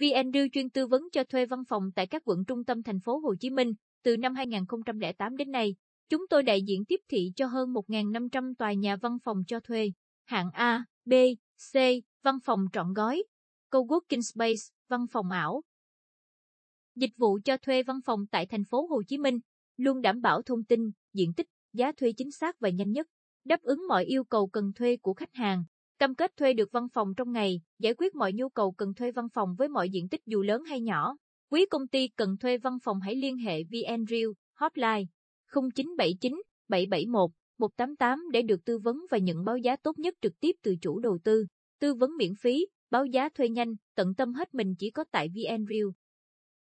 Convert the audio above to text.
VN Real chuyên tư vấn cho thuê văn phòng tại các quận trung tâm thành phố Hồ Chí Minh. Từ năm 2008 đến nay, chúng tôi đại diện tiếp thị cho hơn 1.500 tòa nhà văn phòng cho thuê, hạng A, B, C, văn phòng trọn gói, co-working space, văn phòng ảo. Dịch vụ cho thuê văn phòng tại thành phố Hồ Chí Minh luôn đảm bảo thông tin, diện tích, giá thuê chính xác và nhanh nhất, đáp ứng mọi yêu cầu cần thuê của khách hàng. Cam kết thuê được văn phòng trong ngày, giải quyết mọi nhu cầu cần thuê văn phòng với mọi diện tích dù lớn hay nhỏ. Quý công ty cần thuê văn phòng hãy liên hệ VNREAL Hotline 0979 771 188 để được tư vấn và nhận báo giá tốt nhất trực tiếp từ chủ đầu tư. Tư vấn miễn phí, báo giá thuê nhanh, tận tâm hết mình chỉ có tại VNREAL.